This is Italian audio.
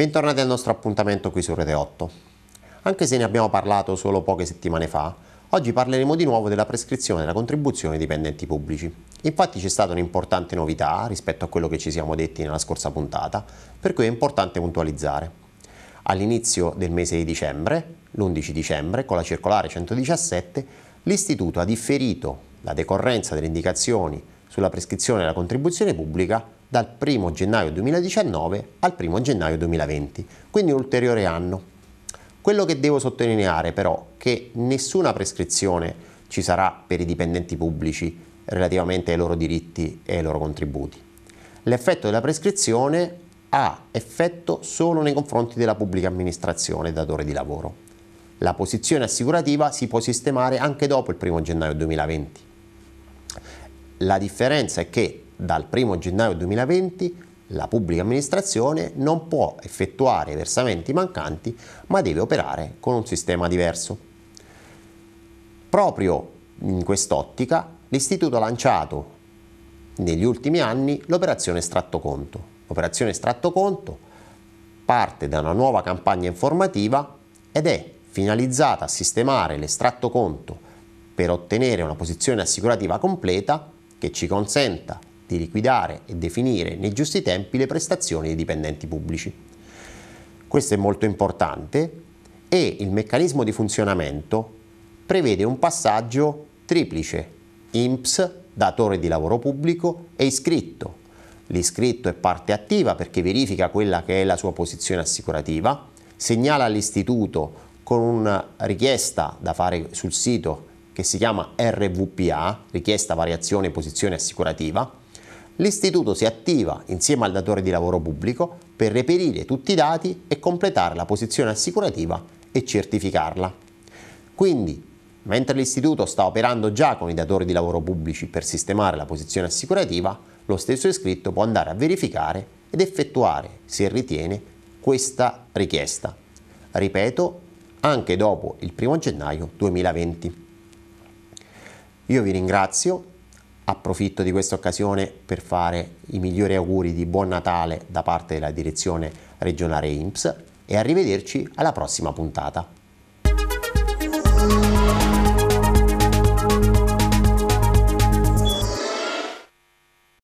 Bentornati al nostro appuntamento qui su Rete 8. Anche se ne abbiamo parlato solo poche settimane fa, oggi parleremo di nuovo della prescrizione della contribuzione ai dipendenti pubblici. Infatti c'è stata un'importante novità rispetto a quello che ci siamo detti nella scorsa puntata, per cui è importante puntualizzare. All'inizio del mese di dicembre, l'11 dicembre, con la circolare 117, l'Istituto ha differito la decorrenza delle indicazioni sulla prescrizione della contribuzione pubblica dal 1 gennaio 2019 al 1 gennaio 2020, quindi un ulteriore anno. Quello che devo sottolineare però è che nessuna prescrizione ci sarà per i dipendenti pubblici relativamente ai loro diritti e ai loro contributi. L'effetto della prescrizione ha effetto solo nei confronti della pubblica amministrazione datore di lavoro. La posizione assicurativa si può sistemare anche dopo il 1 gennaio 2020. La differenza è che dal 1 gennaio 2020 la pubblica amministrazione non può effettuare versamenti mancanti ma deve operare con un sistema diverso. Proprio in quest'ottica l'Istituto ha lanciato negli ultimi anni l'operazione estratto conto. L'operazione estratto conto parte da una nuova campagna informativa ed è finalizzata a sistemare l'estratto conto per ottenere una posizione assicurativa completa che ci consenta di liquidare e definire nei giusti tempi le prestazioni dei dipendenti pubblici. Questo è molto importante e il meccanismo di funzionamento prevede un passaggio triplice. INPS, datore di lavoro pubblico, e iscritto. L'iscritto è parte attiva perché verifica quella che è la sua posizione assicurativa, segnala all'istituto con una richiesta da fare sul sito che si chiama RVPA, richiesta variazione posizione assicurativa, l'Istituto si attiva insieme al datore di lavoro pubblico per reperire tutti i dati e completare la posizione assicurativa e certificarla. Quindi, mentre l'Istituto sta operando già con i datori di lavoro pubblici per sistemare la posizione assicurativa, lo stesso iscritto può andare a verificare ed effettuare, se ritiene, questa richiesta. Ripeto, anche dopo il 1 gennaio 2020. Io vi ringrazio approfitto di questa occasione per fare i migliori auguri di buon Natale da parte della direzione regionale IMSS e arrivederci alla prossima puntata.